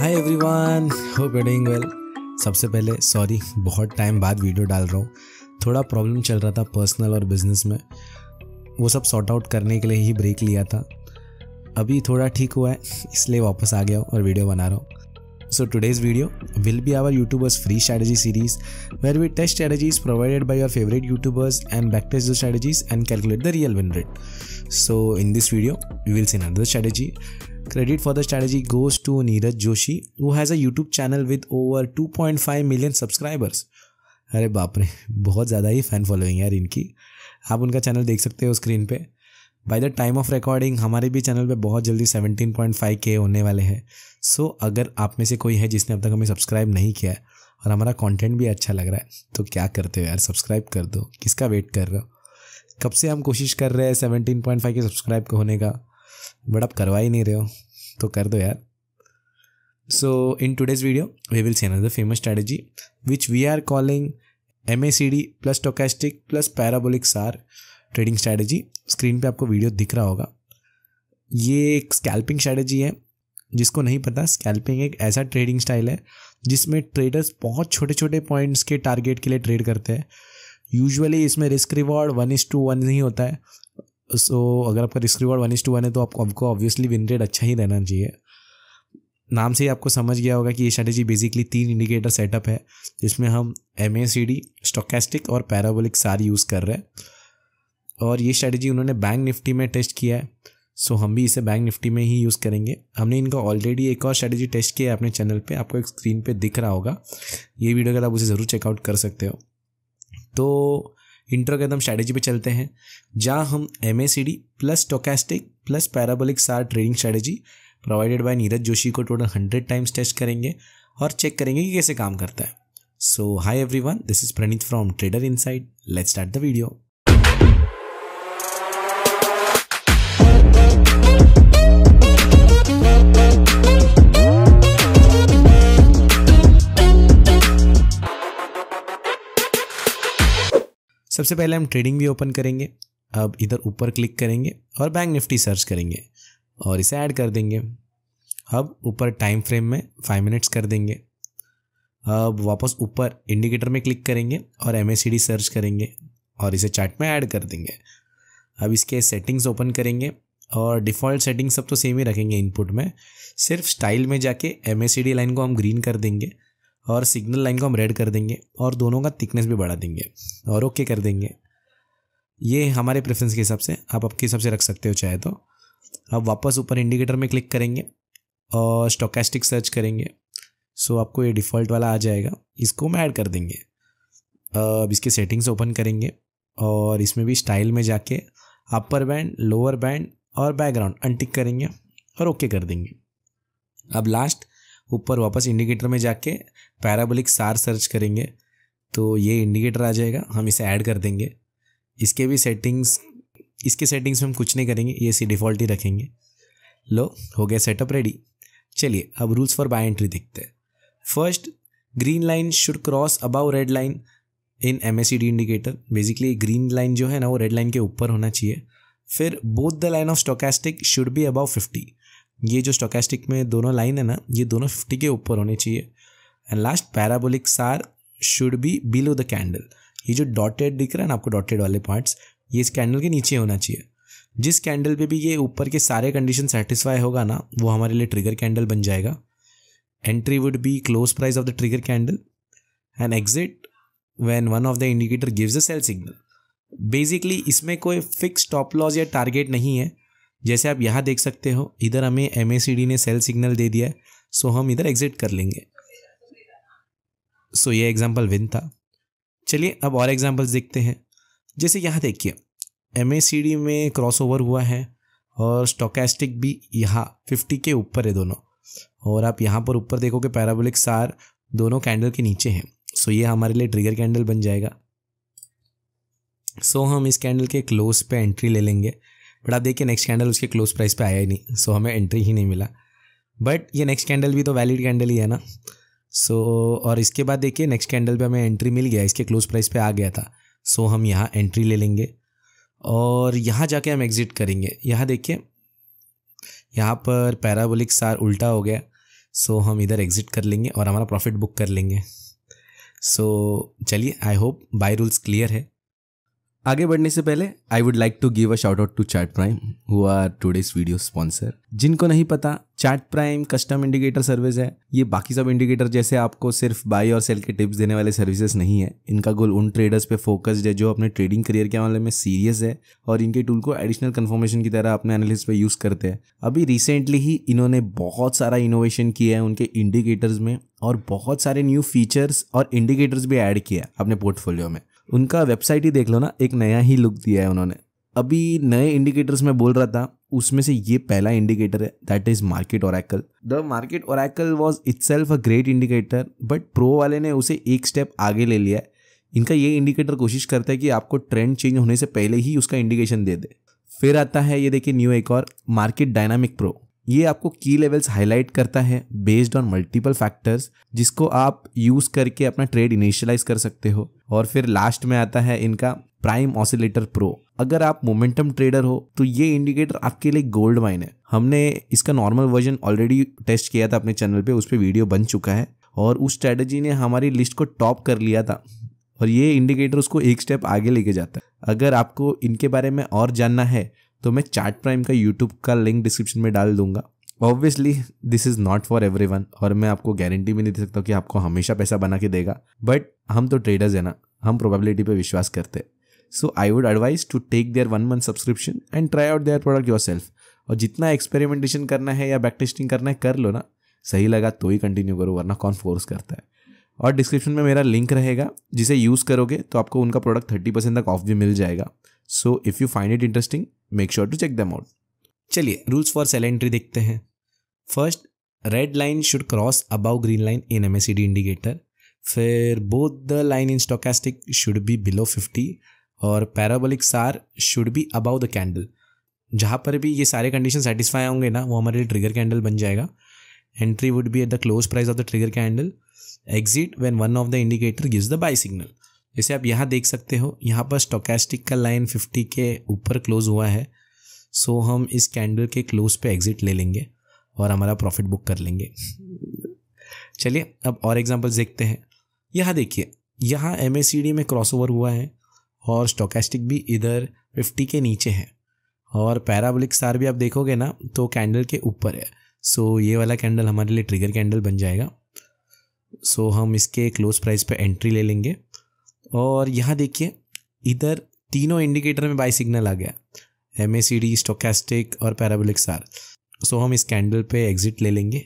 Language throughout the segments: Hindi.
Hi everyone hope you doing well सबसे पहले सॉरी बहुत टाइम बाद वीडियो डाल रहा हूँ थोड़ा प्रॉब्लम चल रहा था पर्सनल और बिजनेस में वो सब सॉर्ट आउट करने के लिए ही ब्रेक लिया था अभी थोड़ा ठीक हुआ है इसलिए वापस आ गया हूँ और वीडियो बना रहा हूँ so today's video will be our YouTubers free strategy series where we test strategies provided by your favourite YouTubers and back test the strategies and calculate the real win rate so in this video we will see another strategy credit for the strategy goes to Neeraj Joshi who has a YouTube channel with over 2.5 million subscribers अरे बाप रे बहुत ज़्यादा ही फ़ैन फॉलोइंग यार इनकी आप उनका चैनल देख सकते हो स्क्रीन पे by the time of recording हमारे भी चैनल पे बहुत जल्दी 17.5 के होने वाले हैं सो so, अगर आप में से कोई है जिसने अब तक हमें सब्सक्राइब नहीं किया है और हमारा कंटेंट भी अच्छा लग रहा है तो क्या करते हो यार सब्सक्राइब कर दो किसका वेट कर रहे हो कब से हम कोशिश कर रहे हैं सेवनटीन के सब्सक्राइब होने का बट आप करवा ही नहीं रहे हो तो कर दो यार video we will see another famous see which we are calling M A C D plus stochastic plus parabolic SAR trading strategy screen पे आपको वीडियो दिख रहा होगा ये एक स्कैल्पिंग स्ट्रैटेजी है जिसको नहीं पता स्कैल्पिंग एक ऐसा ट्रेडिंग स्टाइल है जिसमें ट्रेडर्स बहुत छोटे छोटे पॉइंट्स के टारगेट के लिए ट्रेड करते हैं यूजुअली इसमें risk reward one is to one ही होता है सो अगर आपका risk reward one is to one है तो आपको आपको ऑब्वियसली विन रेट अच्छा ही रहना चाहिए नाम से ही आपको समझ गया होगा कि ये स्ट्रेटेजी बेसिकली तीन इंडिकेटर सेटअप है जिसमें हम M A C D stochastic और पैराबोलिक सारी यूज़ कर रहे हैं और ये स्ट्रैटेजी उन्होंने बैंक निफ्टी में टेस्ट किया है सो हम भी इसे बैंक निफ्टी में ही यूज़ करेंगे हमने इनका ऑलरेडी एक और स्ट्रेटेजी टेस्ट किया है अपने चैनल पर आपको एक स्क्रीन पर दिख रहा होगा ये वीडियो अगर आप उसे ज़रूर चेकआउट कर सकते हो तो इंटर के एकदम स्ट्रैटेजी पे चलते हैं जहां हम M plus stochastic plus parabolic SAR trading strategy provided by Neeraj Joshi को टोटल हंड्रेड टाइम्स टेस्ट करेंगे और चेक करेंगे कि कैसे काम करता है so hi every this is Praneet from trader in let's start the video सबसे पहले हम ट्रेडिंग भी ओपन करेंगे अब इधर ऊपर क्लिक करेंगे और बैंक निफ्टी सर्च करेंगे और इसे ऐड कर देंगे अब ऊपर टाइम फ्रेम में फाइव मिनट्स कर देंगे अब वापस ऊपर इंडिकेटर में क्लिक करेंगे और एम सर्च करेंगे और इसे चार्ट में ऐड कर देंगे अब इसके सेटिंग्स ओपन करेंगे और डिफ़ॉल्ट सेटिंग सब तो सेम ही रखेंगे इनपुट में सिर्फ स्टाइल में जाके एम लाइन को हम ग्रीन कर देंगे और सिग्नल लाइन को हम रेड कर देंगे और दोनों का थिकनेस भी बढ़ा देंगे और ओके कर देंगे ये हमारे प्रेफरेंस के हिसाब से आप आपके हिसाब से रख सकते हो चाहे तो आप वापस ऊपर इंडिकेटर में क्लिक करेंगे और स्टोकेस्टिक सर्च करेंगे सो आपको ये डिफ़ॉल्ट वाला आ जाएगा इसको हम ऐड कर देंगे अब इसके सेटिंग्स ओपन करेंगे और इसमें भी स्टाइल में जाके अपर बैंड लोअर बैंड और बैकग्राउंड अनटिक करेंगे और ओके कर देंगे अब लास्ट ऊपर वापस इंडिकेटर में जाके पैराबोलिक सार सर्च करेंगे तो ये इंडिकेटर आ जाएगा हम इसे ऐड कर देंगे इसके भी सेटिंग्स इसके सेटिंग्स में हम कुछ नहीं करेंगे ये सी डिफ़ॉल्ट ही रखेंगे लो हो गया सेटअप रेडी चलिए अब रूल्स फॉर बाय एंट्री देखते हैं first green line should cross above red line in M S D indicator basically green line जो है ना वो रेड लाइन के ऊपर होना चाहिए फिर both the line of stochastic should be above fifty ये जो स्टोकेस्टिक में दोनों लाइन है ना ये दोनों फिफ्टी के ऊपर होने चाहिए and last parabolic SAR should be below the candle ये जो डॉटेड दिख रहा है ना आपको डॉटेड वाले पार्ट्स ये इस कैंडल के नीचे होना चाहिए जिस कैंडल पे भी ये ऊपर के सारे कंडीशन सेटिस्फाई होगा ना वो हमारे लिए ट्रिगर कैंडल बन जाएगा entry would be close price of the trigger candle and exit when one of the indicator gives a sell signal basically इसमें कोई फिक्स स्टॉप लॉस या टारगेट नहीं है जैसे आप यहाँ देख सकते हो इधर हमें एम ने सेल सिग्नल दे दिया है सो हम इधर एग्जिट कर लेंगे सो ये एग्जाम्पल विन था चलिए अब और एग्जाम्पल्स देखते हैं जैसे यहाँ देखिए एम में क्रॉस ओवर हुआ है और स्टोकेस्टिक भी यहाँ 50 के ऊपर है दोनों और आप यहाँ पर ऊपर देखो कि पैराबोलिक सार दोनों कैंडल के नीचे हैं सो ये हमारे लिए ट्रिगर कैंडल बन जाएगा सो हम इस कैंडल के क्लोज पे एंट्री ले लेंगे बट आप देखिए नेक्स्ट कैंडल उसके क्लोज प्राइस पे आया ही नहीं सो so, हमें एंट्री ही नहीं मिला बट ये नेक्स्ट कैंडल भी तो वैलिड कैंडल ही है ना सो so, और इसके बाद देखिए नेक्स्ट कैंडल पे हमें एंट्री मिल गया इसके क्लोज प्राइस पे आ गया था सो so, हम यहाँ एंट्री ले लेंगे और यहाँ जाके हम एग्ज़िट करेंगे यहाँ देखिए यहाँ पर पैराबोलिक सार उल्टा हो गया सो so, हम इधर एग्ज़िट कर लेंगे और हमारा प्रॉफिट बुक कर लेंगे सो so, चलिए I hope by rules clear है आगे बढ़ने से पहले I would like to give a shout out to Chart Prime who are today's video sponsor जिनको नहीं पता Chart Prime custom indicator service है ये बाकी सब इंडिकेटर जैसे आपको सिर्फ बाई और सेल के टिप्स देने वाले सर्विसेज नहीं है इनका गोल उन ट्रेडर्स पे फोकस्ड है जो अपने ट्रेडिंग करियर के मामले में सीरियस है और इनके टूल को एडिशनल कन्फर्मेशन की तरह अपने एनालिस्ट पे यूज़ करते हैं अभी रिसेंटली ही इन्होंने बहुत सारा इनोवेशन किया है उनके इंडिकेटर्स में और बहुत सारे न्यू फीचर्स और इंडिकेटर्स भी ऐड किया अपने पोर्टफोलियो में उनका वेबसाइट ही देख लो ना एक नया ही लुक दिया है उन्होंने अभी नए इंडिकेटर्स में बोल रहा था उसमें से ये पहला इंडिकेटर है that is market oracle the market oracle was it's a great indicator but pro वाले ने उसे एक स्टेप आगे ले लिया है इनका ये इंडिकेटर कोशिश करता है कि आपको ट्रेंड चेंज होने से पहले ही उसका इंडिकेशन दे दे फिर आता है ये देखिए न्यू एक और मार्केट डायनामिक प्रो ये आपको की लेवल्स हाईलाइट करता है बेस्ड ऑन मल्टीपल फैक्टर्स जिसको आप यूज़ करके अपना ट्रेड इनिशियलाइज कर सकते हो और फिर लास्ट में आता है इनका प्राइम ऑसिलेटर प्रो अगर आप मोमेंटम ट्रेडर हो तो ये इंडिकेटर आपके लिए गोल्ड माइन है हमने इसका नॉर्मल वर्जन ऑलरेडी टेस्ट किया था अपने चैनल पे उस पर वीडियो बन चुका है और उस स्ट्रेटजी ने हमारी लिस्ट को टॉप कर लिया था और ये इंडिकेटर उसको एक स्टेप आगे लेके जाता है अगर आपको इनके बारे में और जानना है तो मैं चार्ट प्राइम का यूट्यूब का लिंक डिस्क्रिप्शन में डाल दूंगा obviously this is not for everyone और मैं आपको गारंटी भी नहीं दे सकता कि आपको हमेशा पैसा बना के देगा बट हम तो ट्रेडर्स हैं ना हम प्रोबेबिलिटी पे विश्वास करते हैं so I would advise to take their one month subscription and try out their product yourself और जितना एक्सपेरिमेंटेशन करना है या बैक टेस्टिंग करना है कर लो ना सही लगा तो ही कंटिन्यू करो वरना कौन फोर्स करता है और डिस्क्रिप्शन में मेरा लिंक रहेगा जिसे यूज़ करोगे तो आपको उनका प्रोडक्ट थर्टी परसेंट तक ऑफ भी मिल जाएगा so if you find it interesting make sure to check them out चलिए रूल्स फॉर सेल एंट्री देखते हैं first red line should cross above green line in M indicator फिर both the line in stochastic should be below fifty और parabolic SAR should be above the candle जहाँ पर भी ये सारे कंडीशन सेटिस्फाई होंगे ना वो हमारे लिए ट्रिगर कैंडल बन जाएगा entry would be at the close price of the trigger candle exit when one of the indicator gives the buy signal जैसे आप यहाँ देख सकते हो यहाँ पर स्टोकेस्टिक का लाइन फिफ्टी के ऊपर क्लोज हुआ है सो so हम इस कैंडल के क्लोज पे एग्जिट ले लेंगे और हमारा प्रॉफिट बुक कर लेंगे चलिए अब और एग्जाम्पल्स देखते हैं यहाँ देखिए यहाँ एम में क्रॉस हुआ है और स्टोकेस्टिक भी इधर 50 के नीचे है और पैराबोलिक स्टार भी आप देखोगे ना तो कैंडल के ऊपर है सो ये वाला कैंडल हमारे लिए ट्रिगर कैंडल बन जाएगा सो हम इसके क्लोज प्राइस पे एंट्री ले लेंगे और यहाँ देखिए इधर तीनों इंडिकेटर में बाई सिग्नल आ गया M A C D stochastic और पैराबोलिक स्टार सो हम इस कैंडल पे एग्ज़िट ले लेंगे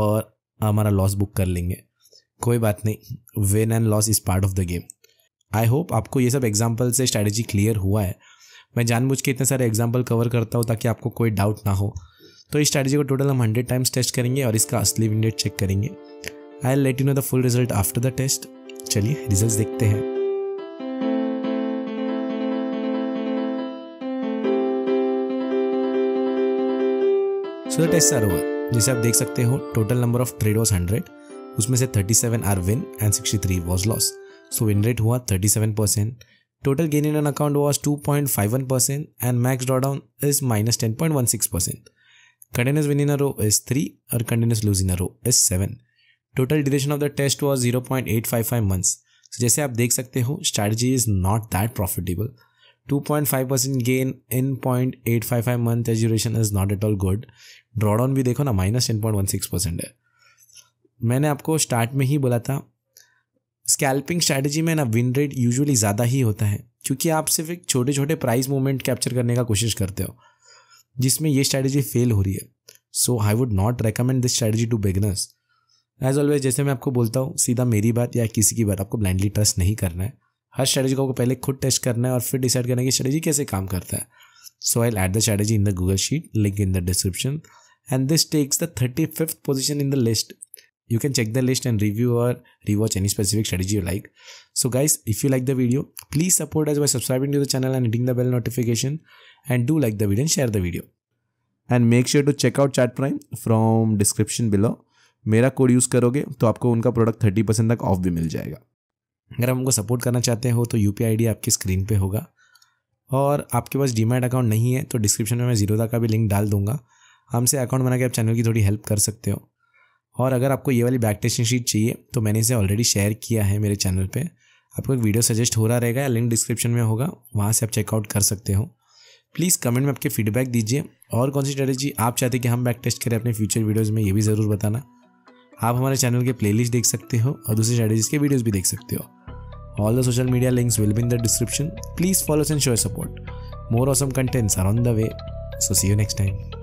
और हमारा लॉस बुक कर लेंगे कोई बात नहीं win and loss is part of the game I hope आपको ये सब एग्जाम्पल से स्ट्रैटेजी क्लियर हुआ है मैं जानबूझ के इतने सारे एग्जाम्पल कवर करता हूँ ताकि आपको कोई डाउट ना हो तो इस स्ट्रैटेजी को टोटल हम हंड्रेड टाइम्स टेस्ट करेंगे और इसका असली विंडेट चेक करेंगे I let you know the full result after the test चलिए रिजल्ट देखते हैं so the test are over जैसे आप देख सकते हो total number of trade was hundred उसमें से thirty seven are win and sixty three was loss so win rate हुआ thirty seven percent total gain in an account was two point five one percent and max draw down is minus ten point one six percent continuous win in a row is three और continuous lose in a row is seven total duration of the test was zero point eight five five months जैसे आप देख सकते हो strategy is not that profitable 2.5% point eight five five as duration is not at all good drawdown भी देखो ना minus ten point one six percent है मैंने आपको स्टार्ट में ही बोला था स्कैल्पिंग स्ट्रैटेजी में ना विन रेट यूजुअली ज़्यादा ही होता है क्योंकि आप सिर्फ एक छोटे छोटे प्राइस मूवमेंट कैप्चर करने का कोशिश करते हो जिसमें ये स्ट्रैटेजी फेल हो रही है so I would not recommend this strategy to beginners as always जैसे मैं आपको बोलता हूँ सीधा मेरी बात या किसी की बात आपको ब्लाइंडली ट्रस्ट नहीं करना है हर स्ट्रेटजी को पहले खुद टेस्ट करना है और फिर डिसाइड करना है कि स्ट्रेटेजी कैसे काम करता है so I add the strategy in the Google sheet link in the description and this takes the thirty fifth position in the list you can check the list and review or rewatch any specific strategy you like so guys if you like the video please support us by subscribing to the channel and hitting the bell notification and do like the video and share the video and make sure to check out Chart Prime from description below मेरा कोड यूज़ करोगे तो आपको उनका प्रोडक्ट थर्टी परसेंट तक ऑफ भी मिल जाएगा अगर आप हमको सपोर्ट करना चाहते हो तो यू पी आपकी स्क्रीन पर होगा और आपके पास डीमेट अकाउंट नहीं है तो डिस्क्रिप्शन में मैं जीरोदा का भी लिंक डाल दूंगा हमसे अकाउंट बना के आप चैनल की थोड़ी हेल्प कर सकते हो और अगर आपको ये वाली बैक टेस्टिंग शीट चाहिए तो मैंने इसे ऑलरेडी शेयर किया है मेरे चैनल पे आपको एक वीडियो सजेस्ट हो रहा रहेगा या लिंक डिस्क्रिप्शन में होगा वहाँ से आप चेकआउट कर सकते हो प्लीज़ कमेंट में आपके फीडबैक दीजिए और कौन सी स्ट्रेटेजी आप चाहते हैं कि हम बैक टेस्ट करें अपने फ्यूचर वीडियोज़ में ये भी ज़रूर बताना आप हमारे चैनल के प्लेलिस्ट देख सकते हो और दूसरी स्ट्रेटेजीज के वीडियोज़ भी देख सकते हो All the social media links will be in the description. Please follow us and show your support. More awesome contents are on the way. So see you next time.